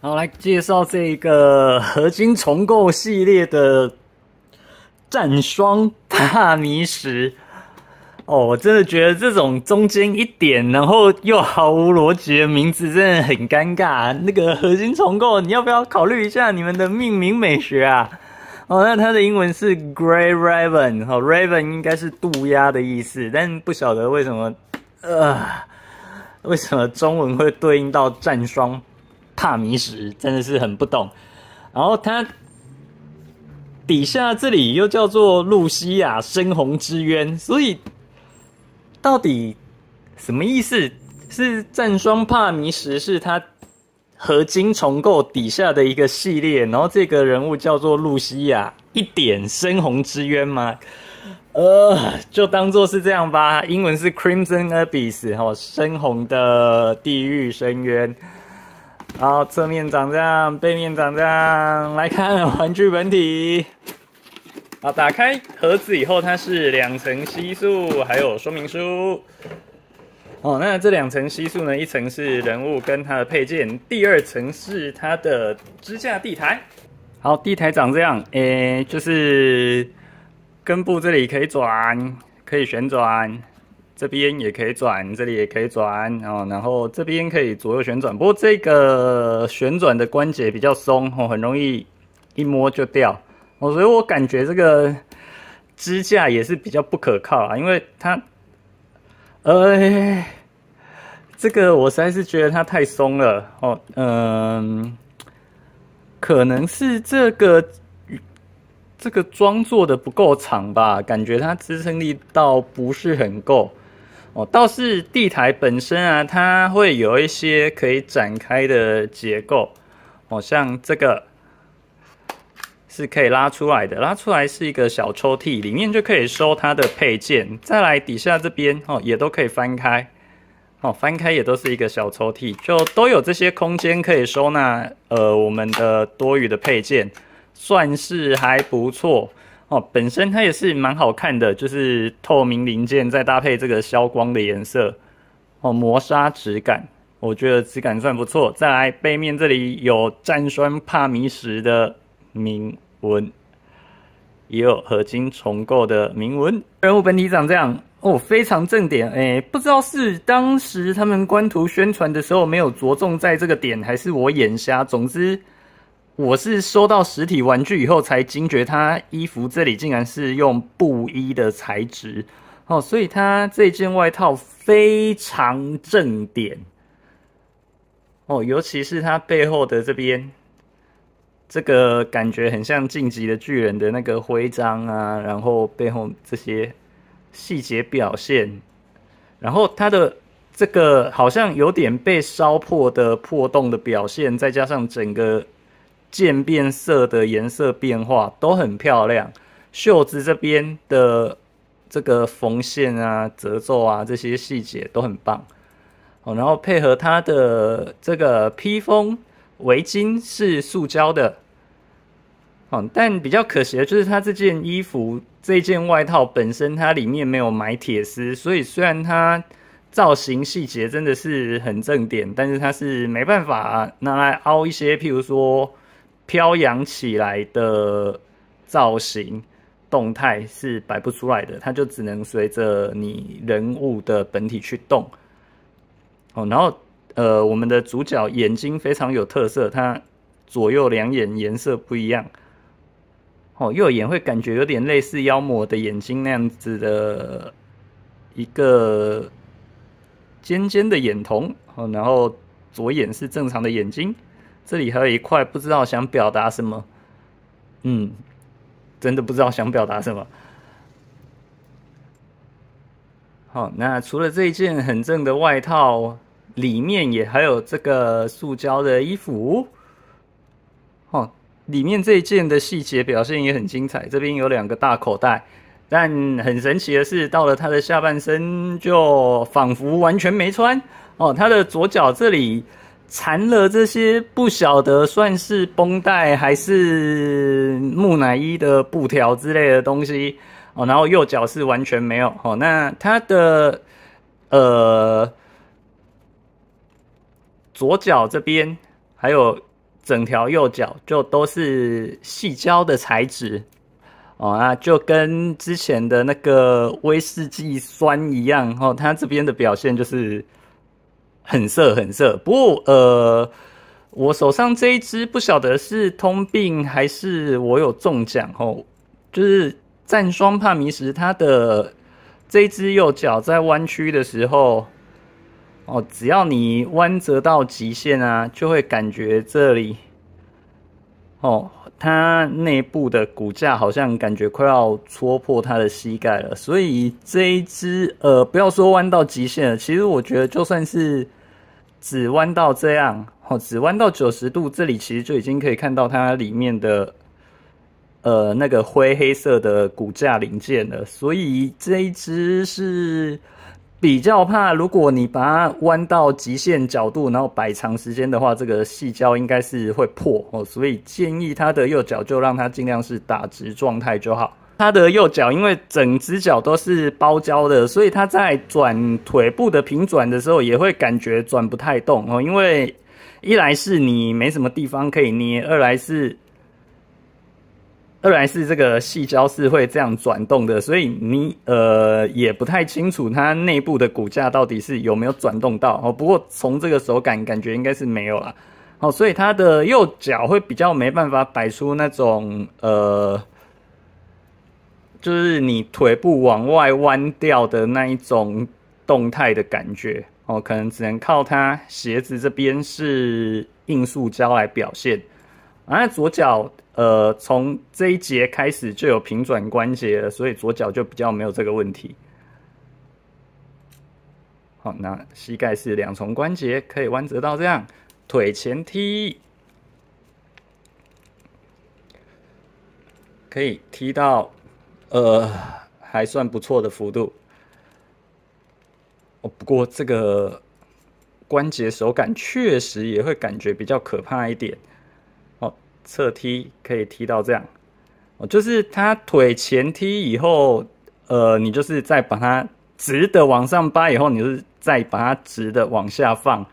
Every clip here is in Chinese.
好，来介绍这个 合金重构系列的战双大迷石。哦，我真的觉得这种中间一点，然后又毫无逻辑的名字真的很尴尬。那个合金重构，你要不要考虑一下你们的命名美学啊？哦，那它的英文是 Grey Raven，哦 r a v e n 应该是渡鸦的意思，但不晓得为什么，呃，为什么中文会对应到战双？帕米什真的是很不懂，然后它底下这里又叫做露西亚深红之渊，所以到底什么意思？是战双帕迷什是它合金重构底下的一个系列，然后这个人物叫做露西亚一点深红之渊吗？呃，就当做是这样吧。英文是 Crimson Abyss 哈，深红的地狱深渊。好，正面长这样，背面长这样。来看玩具本体。好，打开盒子以后，它是两层吸塑，还有说明书。哦，那这两层吸塑呢？一层是人物跟它的配件，第二层是它的支架地台。好，地台长这样，诶，就是根部这里可以转，可以旋转。这边也可以转，这里也可以转，哦，然后这边可以左右旋转，不过这个旋转的关节比较松，哦，很容易一摸就掉，哦，所以我感觉这个支架也是比较不可靠啊，因为它，呃，这个我实在是觉得它太松了，哦，嗯，可能是这个这个装做的不够长吧，感觉它支撑力倒不是很够。哦，倒是地台本身啊，它会有一些可以展开的结构。哦，像这个是可以拉出来的，拉出来是一个小抽屉，里面就可以收它的配件。再来底下这边哦，也都可以翻开。哦，翻开也都是一个小抽屉，就都有这些空间可以收纳。呃，我们的多余的配件，算是还不错。哦，本身它也是蛮好看的，就是透明零件再搭配这个消光的颜色，哦，磨砂质感，我觉得质感算不错。再来背面这里有战栓帕弥什的铭文，也有合金重构的铭文。人物本体长这样，哦，非常正点，哎，不知道是当时他们官图宣传的时候没有着重在这个点，还是我眼瞎，总之。我是收到实体玩具以后才惊觉，他衣服这里竟然是用布衣的材质，哦，所以他这件外套非常正点，哦，尤其是他背后的这边，这个感觉很像《进击的巨人》的那个徽章啊，然后背后这些细节表现，然后他的这个好像有点被烧破的破洞的表现，再加上整个。渐变色的颜色变化都很漂亮，袖子这边的这个缝线啊、褶皱啊这些细节都很棒哦。然后配合它的这个披风围巾是塑胶的哦，但比较可惜的就是它这件衣服、这件外套本身它里面没有埋铁丝，所以虽然它造型细节真的是很正点，但是它是没办法拿来凹一些，譬如说。飘扬起来的造型动态是摆不出来的，它就只能随着你人物的本体去动。哦，然后呃，我们的主角眼睛非常有特色，它左右两眼颜色不一样。哦，右眼会感觉有点类似妖魔的眼睛那样子的一个尖尖的眼瞳。哦，然后左眼是正常的眼睛。这里还有一块不知道想表达什么，嗯，真的不知道想表达什么。好，那除了这一件很正的外套，里面也还有这个塑胶的衣服。哦，里面这一件的细节表现也很精彩，这边有两个大口袋，但很神奇的是，到了他的下半身就仿佛完全没穿。哦，他的左脚这里。缠了这些不晓得算是绷带还是木乃伊的布条之类的东西哦，然后右脚是完全没有哦。那它的呃左脚这边还有整条右脚就都是细胶的材质哦，那就跟之前的那个威士忌酸一样哦，它这边的表现就是。很涩，很涩。不过，呃，我手上这一只不晓得是通病还是我有中奖哦，就是战双帕弥什它的这只右脚在弯曲的时候，哦，只要你弯折到极限啊，就会感觉这里，哦，它内部的骨架好像感觉快要戳破它的膝盖了。所以这一只，呃，不要说弯到极限了，其实我觉得就算是。只弯到这样哦，只弯到九十度，这里其实就已经可以看到它里面的呃那个灰黑色的骨架零件了。所以这一只是比较怕，如果你把它弯到极限角度，然后摆长时间的话，这个细胶应该是会破哦。所以建议它的右脚就让它尽量是打直状态就好。它的右脚，因为整只脚都是包胶的，所以它在转腿部的平转的时候，也会感觉转不太动哦。因为一来是你没什么地方可以捏，二来是二来是这个细胶是会这样转动的，所以你呃也不太清楚它内部的骨架到底是有没有转动到哦。不过从这个手感感觉应该是没有啦。好，所以它的右脚会比较没办法摆出那种呃。就是你腿部往外弯掉的那一种动态的感觉哦，可能只能靠它鞋子这边是硬塑胶来表现。啊，左脚呃，从这一节开始就有平转关节了，所以左脚就比较没有这个问题。好，那膝盖是两重关节，可以弯折到这样，腿前踢，可以踢到。呃，还算不错的幅度哦。不过这个关节手感确实也会感觉比较可怕一点。哦，侧踢可以踢到这样。哦，就是它腿前踢以后，呃，你就是再把它直的往上扒以后，你就是再把它直的往下放。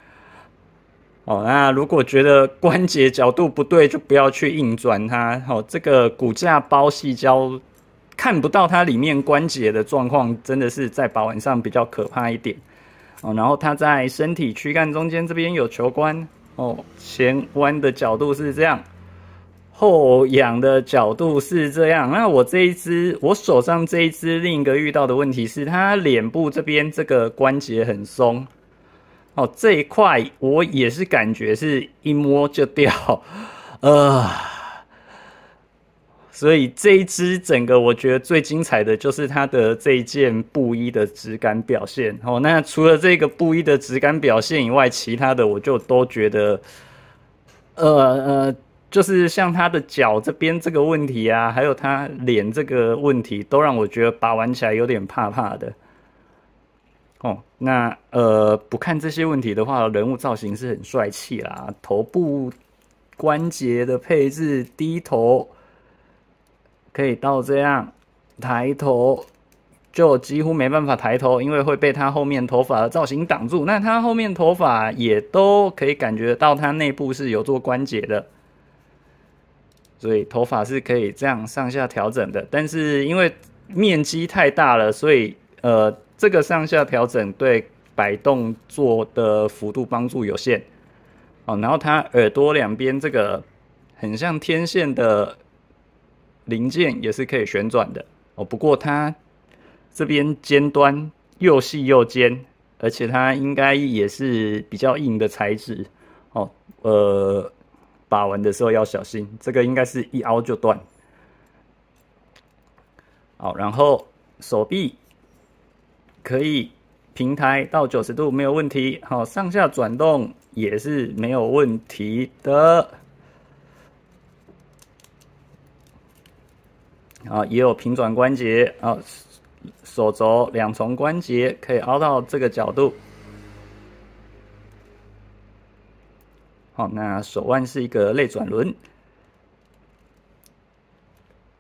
哦，那如果觉得关节角度不对，就不要去硬转它。哦，这个骨架包细胶。看不到它里面关节的状况，真的是在把玩上比较可怕一点哦。然后它在身体躯干中间这边有球关哦，前弯的角度是这样，后仰的角度是这样。那我这一只，我手上这一只，另一个遇到的问题是，它脸部这边这个关节很松哦，这一块我也是感觉是一摸就掉，呃。所以这一支整个，我觉得最精彩的就是它的这一件布衣的质感表现。哦，那除了这个布衣的质感表现以外，其他的我就都觉得，呃呃，就是像它的脚这边这个问题啊，还有它脸这个问题，都让我觉得把玩起来有点怕怕的。哦，那呃，不看这些问题的话，人物造型是很帅气啦，头部关节的配置，低头。可以到这样，抬头就几乎没办法抬头，因为会被他后面头发的造型挡住。那他后面头发也都可以感觉到，他内部是有做关节的，所以头发是可以这样上下调整的。但是因为面积太大了，所以呃，这个上下调整对摆动作的幅度帮助有限。哦，然后他耳朵两边这个很像天线的。零件也是可以旋转的哦，不过它这边尖端又细又尖，而且它应该也是比较硬的材质哦。呃，把玩的时候要小心，这个应该是一凹就断。好，然后手臂可以平抬到九十度没有问题，好，上下转动也是没有问题的。啊，也有平转关节啊，手肘两重关节可以凹到这个角度。好，那手腕是一个内转轮，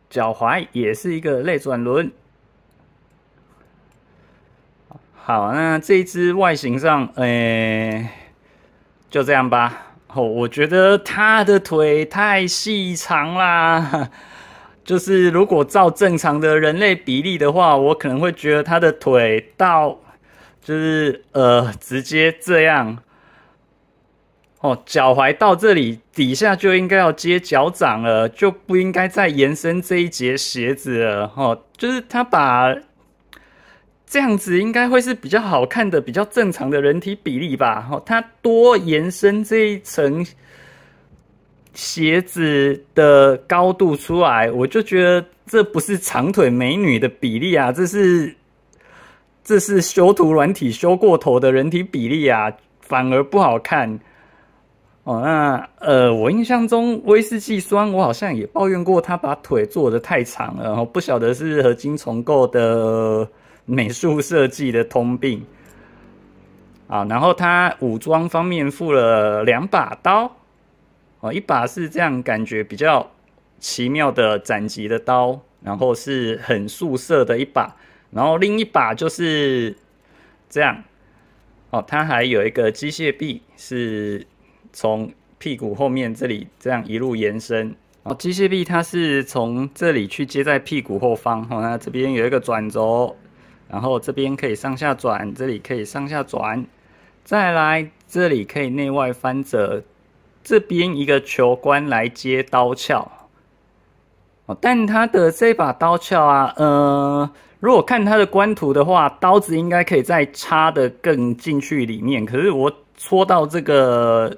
脚踝也是一个内转轮。好，那这一只外形上，哎，就这样吧。哦，我觉得它的腿太细长啦。就是如果照正常的人类比例的话，我可能会觉得他的腿到就是呃直接这样，哦脚踝到这里底下就应该要接脚掌了，就不应该再延伸这一节鞋子了。哦，就是他把这样子应该会是比较好看的、比较正常的人体比例吧。哦，他多延伸这一层。鞋子的高度出来，我就觉得这不是长腿美女的比例啊，这是这是修图软体修过头的人体比例啊，反而不好看。哦，那呃，我印象中威士忌酸我好像也抱怨过，他把腿做的太长，然后不晓得是合金重构的美术设计的通病啊。然后他武装方面附了两把刀。哦，一把是这样，感觉比较奇妙的斩棘的刀，然后是很素色的一把，然后另一把就是这样。哦，它还有一个机械臂，是从屁股后面这里这样一路延伸。哦，机械臂它是从这里去接在屁股后方。哦，那这边有一个转轴，然后这边可以上下转，这里可以上下转，再来这里可以内外翻折。这边一个球官来接刀鞘哦，但他的这把刀鞘啊，呃，如果看他的官图的话，刀子应该可以再插的更进去里面。可是我戳到这个，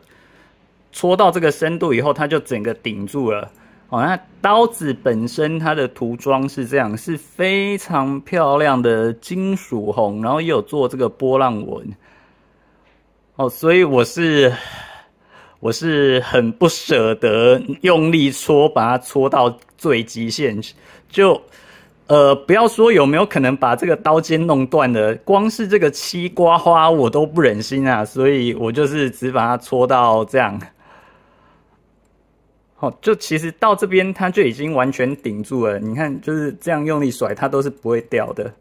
戳到这个深度以后，它就整个顶住了哦。那刀子本身它的涂装是这样，是非常漂亮的金属红，然后也有做这个波浪纹哦，所以我是。我是很不舍得用力搓，把它搓到最极限，就，呃，不要说有没有可能把这个刀尖弄断的，光是这个七瓜花我都不忍心啊，所以我就是只把它搓到这样。好，就其实到这边它就已经完全顶住了，你看就是这样用力甩它都是不会掉的。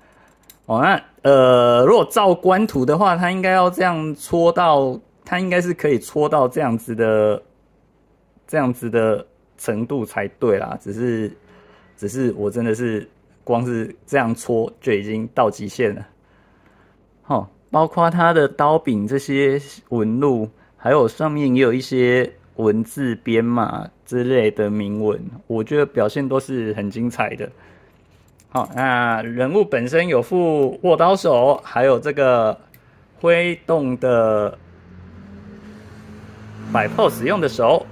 哦，那呃，如果照官图的话，它应该要这样搓到。它应该是可以搓到这样子的，这样子的程度才对啦。只是，只是我真的是光是这样搓就已经到极限了。好，包括它的刀柄这些纹路，还有上面也有一些文字编码之类的铭文，我觉得表现都是很精彩的。好，那人物本身有副握刀手，还有这个挥动的。买 POS e 用的手，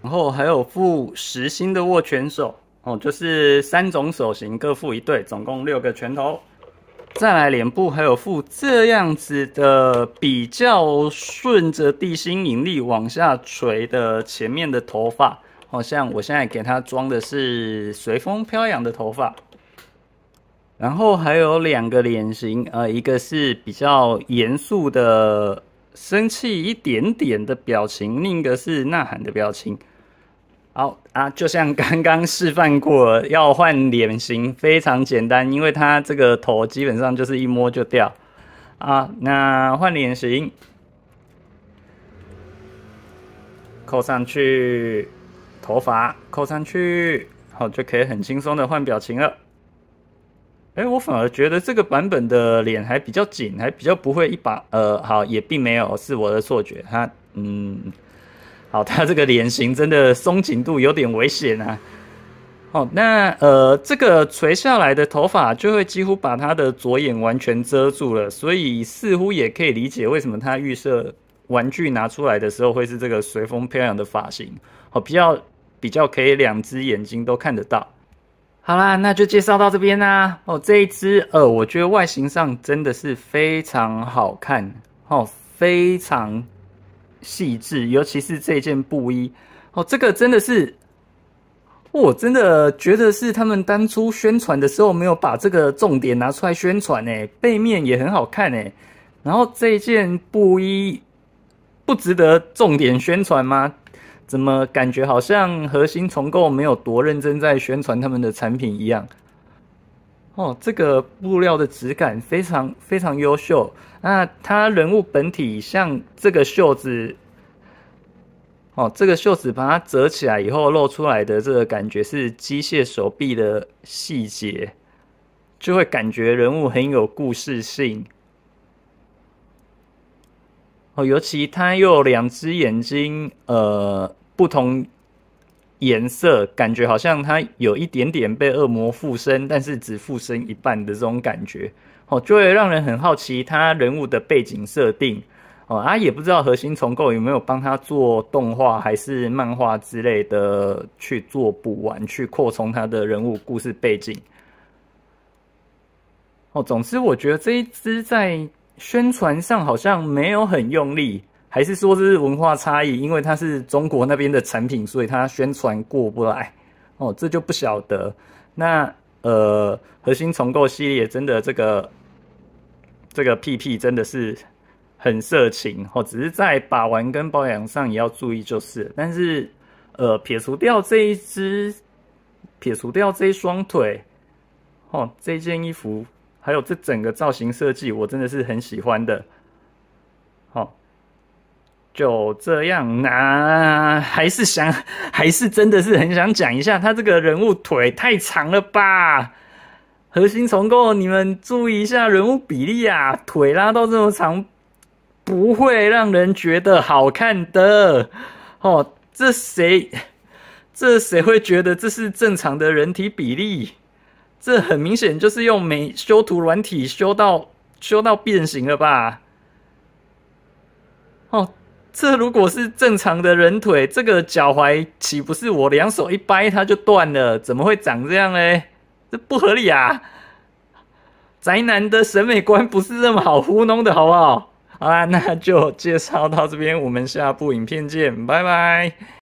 然后还有副实心的握拳手，哦，就是三种手型各附一对，总共六个拳头。再来脸部还有副这样子的，比较顺着地心引力往下垂的前面的头发，好像我现在给它装的是随风飘扬的头发。然后还有两个脸型，呃，一个是比较严肃的。生气一点点的表情，另一个是呐喊的表情。好啊，就像刚刚示范过，要换脸型非常简单，因为它这个头基本上就是一摸就掉啊。那换脸型，扣上去，头发扣上去，好就可以很轻松的换表情了。哎，我反而觉得这个版本的脸还比较紧，还比较不会一把呃，好，也并没有是我的错觉，他嗯，好，他这个脸型真的松紧度有点危险啊。哦，那呃，这个垂下来的头发就会几乎把他的左眼完全遮住了，所以似乎也可以理解为什么他预设玩具拿出来的时候会是这个随风飘扬的发型，哦，比较比较可以两只眼睛都看得到。好啦，那就介绍到这边啦。哦，这一只呃，我觉得外形上真的是非常好看哦，非常细致，尤其是这件布衣。哦，这个真的是，我真的觉得是他们当初宣传的时候没有把这个重点拿出来宣传诶。背面也很好看诶。然后这件布衣不值得重点宣传吗？怎么感觉好像核心重构没有多认真在宣传他们的产品一样？哦，这个布料的质感非常非常优秀。那它人物本体像这个袖子，哦，这个袖子把它折起来以后露出来的这个感觉是机械手臂的细节，就会感觉人物很有故事性。哦，尤其他又有两只眼睛，呃，不同颜色，感觉好像他有一点点被恶魔附身，但是只附身一半的这种感觉，哦，就会让人很好奇他人物的背景设定，哦，啊，也不知道核心重构有没有帮他做动画还是漫画之类的去做补完，去扩充他的人物故事背景。哦，总之我觉得这一只在。宣传上好像没有很用力，还是说是文化差异？因为它是中国那边的产品，所以它宣传过不来哦，这就不晓得。那呃，核心重构系列真的这个这个 PP 真的是很色情哦，只是在把玩跟保养上也要注意，就是，但是呃，撇除掉这一只，撇除掉这一双腿，哦，这件衣服。还有这整个造型设计，我真的是很喜欢的。好，就这样啊，还是想，还是真的是很想讲一下，他这个人物腿太长了吧？核心重构，你们注意一下人物比例啊，腿拉到这么长，不会让人觉得好看的。哦，这谁，这谁会觉得这是正常的人体比例？这很明显就是用美修图软体修到修到变形了吧？哦，这如果是正常的人腿，这个脚踝岂不是我两手一掰它就断了？怎么会长这样嘞？这不合理啊！宅男的审美观不是这么好糊弄的，好不好？好啦，那就介绍到这边，我们下部影片见，拜拜。